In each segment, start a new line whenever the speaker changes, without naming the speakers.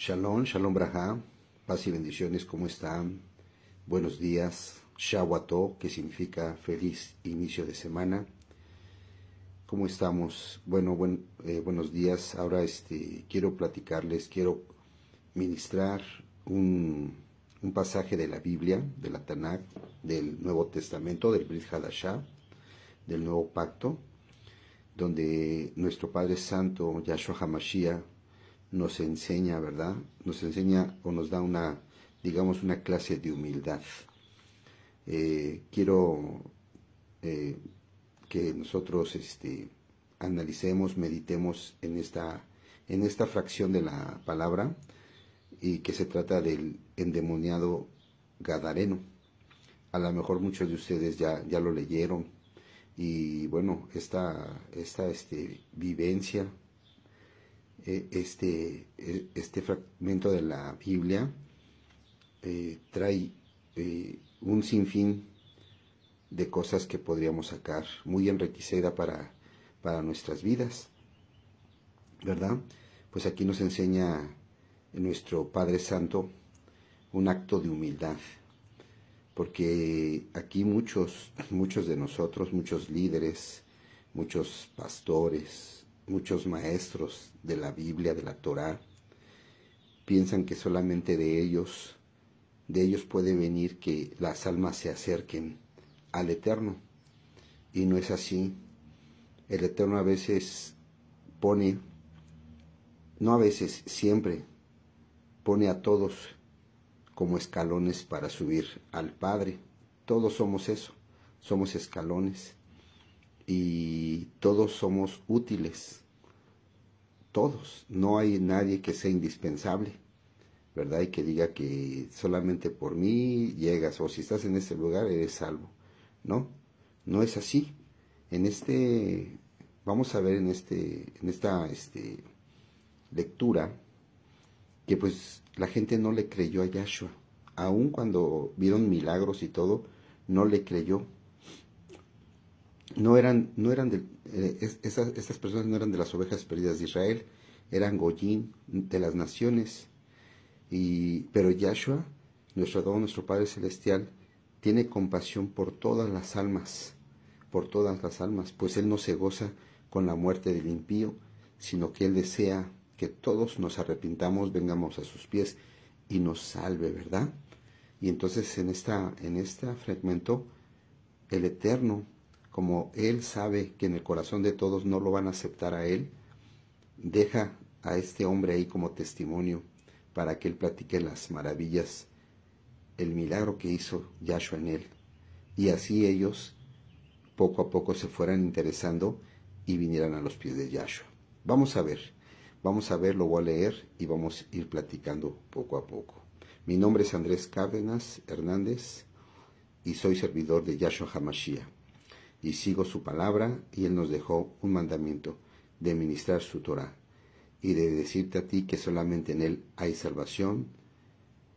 Shalom, Shalom Braha, paz y bendiciones, ¿cómo están? Buenos días, Shawato, que significa feliz inicio de semana. ¿Cómo estamos? Bueno, buen, eh, buenos días. Ahora este, quiero platicarles, quiero ministrar un, un pasaje de la Biblia, de la Tanakh, del Nuevo Testamento, del Brit Hadashah, del Nuevo Pacto, donde nuestro Padre Santo, Yahshua Hamashiach, nos enseña, ¿verdad? Nos enseña o nos da una, digamos, una clase de humildad. Eh, quiero eh, que nosotros este, analicemos, meditemos en esta, en esta fracción de la palabra y que se trata del endemoniado Gadareno. A lo mejor muchos de ustedes ya, ya lo leyeron y bueno, esta, esta este, vivencia eh, este, eh, este fragmento de la Biblia eh, trae un sinfín de cosas que podríamos sacar, muy enriquecida para, para nuestras vidas, ¿verdad? Pues aquí nos enseña nuestro Padre Santo un acto de humildad, porque aquí muchos, muchos de nosotros, muchos líderes, muchos pastores, muchos maestros de la Biblia, de la Torá, piensan que solamente de ellos, de ellos puede venir que las almas se acerquen al Eterno. Y no es así. El Eterno a veces pone, no a veces, siempre pone a todos como escalones para subir al Padre. Todos somos eso, somos escalones y todos somos útiles, todos, no hay nadie que sea indispensable, ¿verdad? Y que diga que solamente por mí llegas o si estás en este lugar eres salvo, ¿no? No es así. En este, vamos a ver en, este, en esta este, lectura que pues la gente no le creyó a Yahshua, aun cuando vieron milagros y todo, no le creyó no eran, no eran de, eh, esas, personas no eran de las ovejas perdidas de Israel, eran goyim de las naciones. Y, pero Yahshua, nuestro Dios, nuestro Padre Celestial, tiene compasión por todas las almas, por todas las almas, pues Él no se goza con la muerte del impío, sino que Él desea que todos nos arrepintamos, vengamos a sus pies y nos salve, ¿verdad? Y entonces en, esta, en este fragmento, el Eterno como Él sabe que en el corazón de todos no lo van a aceptar a Él, deja a este hombre ahí como testimonio para que Él platique las maravillas, el milagro que hizo Yahshua en Él. Y así ellos poco a poco se fueran interesando y vinieran a los pies de Yahshua. Vamos a ver, vamos a ver, lo voy a leer y vamos a ir platicando poco a poco. Mi nombre es Andrés Cárdenas Hernández y soy servidor de Yahshua Hamashia y sigo su palabra, y él nos dejó un mandamiento de ministrar su Torah y de decirte a ti que solamente en él hay salvación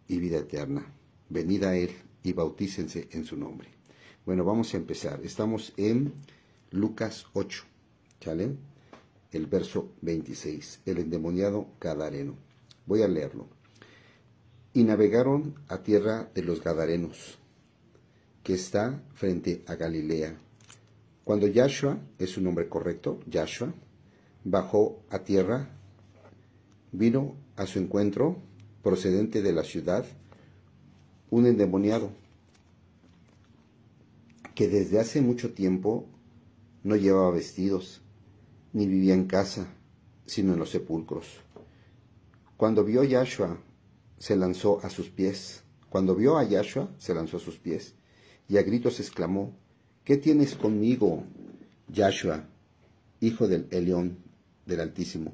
y vida eterna. Venid a él y bautícense en su nombre. Bueno, vamos a empezar. Estamos en Lucas 8, ¿sale? El verso 26, el endemoniado Gadareno. Voy a leerlo. Y navegaron a tierra de los Gadarenos, que está frente a Galilea cuando Yahshua, es su nombre correcto, Yahshua, bajó a tierra, vino a su encuentro, procedente de la ciudad, un endemoniado que desde hace mucho tiempo no llevaba vestidos, ni vivía en casa, sino en los sepulcros. Cuando vio a Yahshua, se lanzó a sus pies. Cuando vio a Yahshua, se lanzó a sus pies, y a gritos exclamó, ¿Qué tienes conmigo, Yahshua, hijo del Elión, del Altísimo?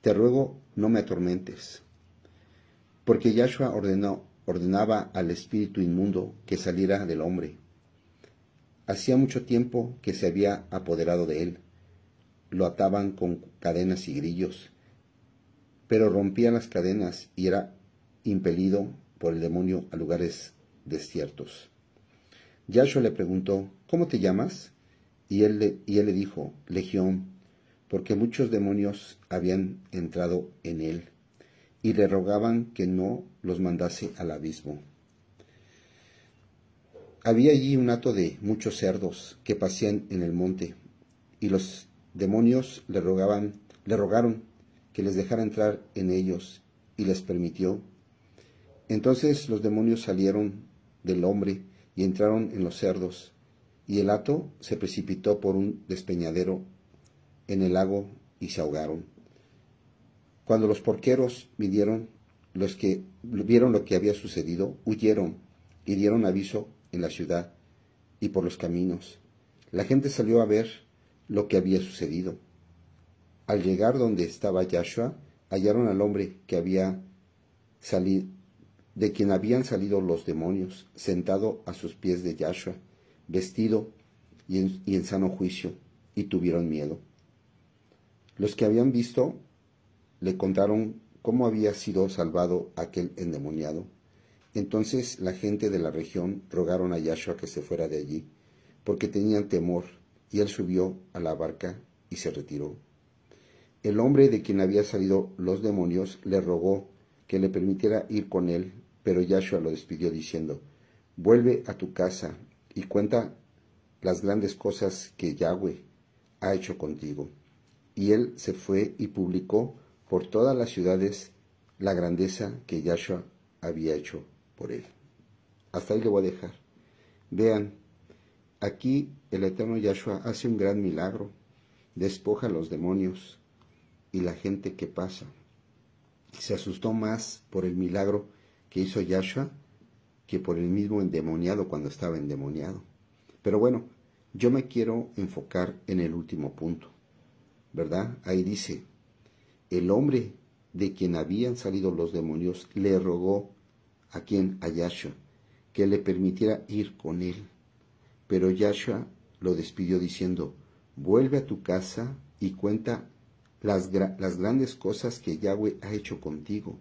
Te ruego, no me atormentes. Porque Yahshua ordenó, ordenaba al espíritu inmundo que saliera del hombre. Hacía mucho tiempo que se había apoderado de él. Lo ataban con cadenas y grillos, pero rompía las cadenas y era impelido por el demonio a lugares desiertos. Yahshua le preguntó, ¿cómo te llamas? Y él, le, y él le dijo, Legión, porque muchos demonios habían entrado en él, y le rogaban que no los mandase al abismo. Había allí un hato de muchos cerdos que pasían en el monte, y los demonios le rogaban, le rogaron que les dejara entrar en ellos, y les permitió. Entonces los demonios salieron del hombre y entraron en los cerdos, y el hato se precipitó por un despeñadero en el lago y se ahogaron. Cuando los porqueros midieron, los que vieron lo que había sucedido, huyeron y dieron aviso en la ciudad y por los caminos. La gente salió a ver lo que había sucedido. Al llegar donde estaba Yahshua, hallaron al hombre que había salido, de quien habían salido los demonios, sentado a sus pies de Yahshua vestido y en, sano juicio, y tuvieron miedo. Los que habían visto le contaron cómo había sido salvado aquel endemoniado. Entonces la gente de la región rogaron a Yahshua que se fuera de allí, porque tenían temor, y él subió a la barca y se retiró. El hombre de quien había salido los demonios le rogó que le permitiera ir con él, pero Yahshua lo despidió diciendo, vuelve a tu casa y cuenta las grandes cosas que Yahweh ha hecho contigo. Y él se fue y publicó por todas las ciudades la grandeza que Yahshua había hecho por él. Hasta ahí le voy a dejar. Vean, aquí el eterno Yahshua hace un gran milagro, despoja los demonios y la gente que pasa. Se asustó más por el milagro que hizo Yahshua que por el mismo endemoniado cuando estaba endemoniado. Pero bueno, yo me quiero enfocar en el último punto, ¿verdad? Ahí dice, el hombre de quien habían salido los demonios le rogó a quien, a Yahshua, que le permitiera ir con él. Pero Yahshua lo despidió diciendo, vuelve a tu casa y cuenta las, grandes cosas que Yahweh ha hecho contigo.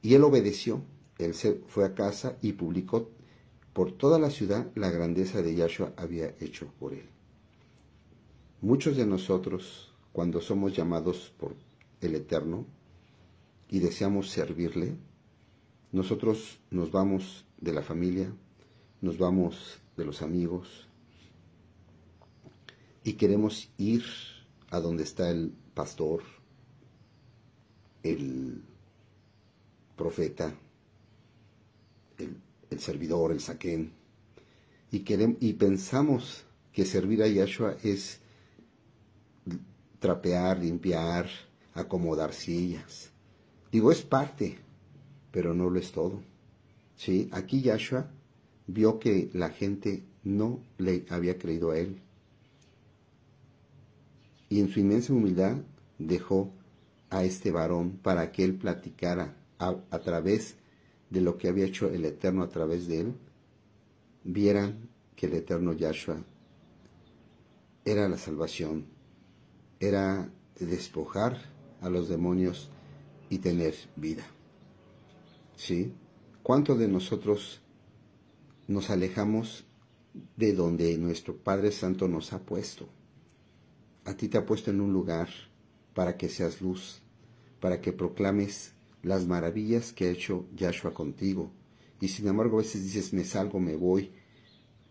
Y él obedeció él se fue a casa y publicó por toda la ciudad la grandeza de Yahshua había hecho por él. Muchos de nosotros, cuando somos llamados por el Eterno y deseamos servirle, nosotros nos vamos de la familia, nos vamos de los amigos y queremos ir a donde está el pastor, el profeta, el, servidor, el saquén, y, y pensamos que servir a Yahshua es trapear, limpiar, acomodar sillas. Digo, es parte, pero no lo es todo. ¿Sí? Aquí Yahshua vio que la gente no le había creído a él. Y en su inmensa humildad dejó a este varón para que él platicara a, a través de lo que había hecho el Eterno a través de él, vieran que el Eterno Yahshua era la salvación, era despojar a los demonios y tener vida. ¿Sí? ¿Cuántos de nosotros nos alejamos de donde nuestro Padre Santo nos ha puesto? A ti te ha puesto en un lugar para que seas luz, para que proclames las maravillas que ha hecho Yahshua contigo. Y sin embargo a veces dices, me salgo, me voy,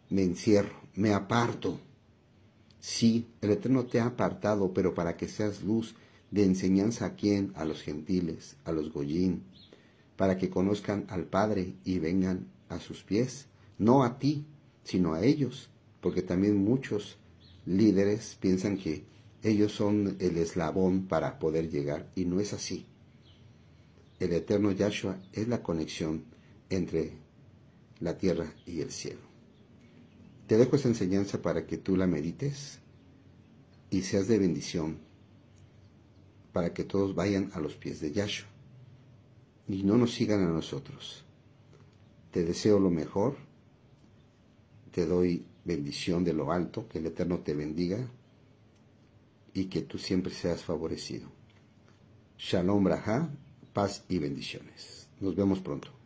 me encierro, me aparto. Sí, el Eterno te ha apartado, pero para que seas luz de enseñanza a quién, a los gentiles, a los goyín, para que conozcan al Padre y vengan a sus pies, no a ti, sino a ellos, porque también muchos líderes piensan que ellos son el eslabón para poder llegar, y no es así el eterno Yahshua es la conexión entre la tierra y el cielo. Te dejo esta enseñanza para que tú la medites y seas de bendición para que todos vayan a los pies de Yahshua y no nos sigan a nosotros. Te deseo lo mejor, te doy bendición de lo alto, que el Eterno te bendiga y que tú siempre seas favorecido. Shalom Braha paz y bendiciones. Nos vemos pronto.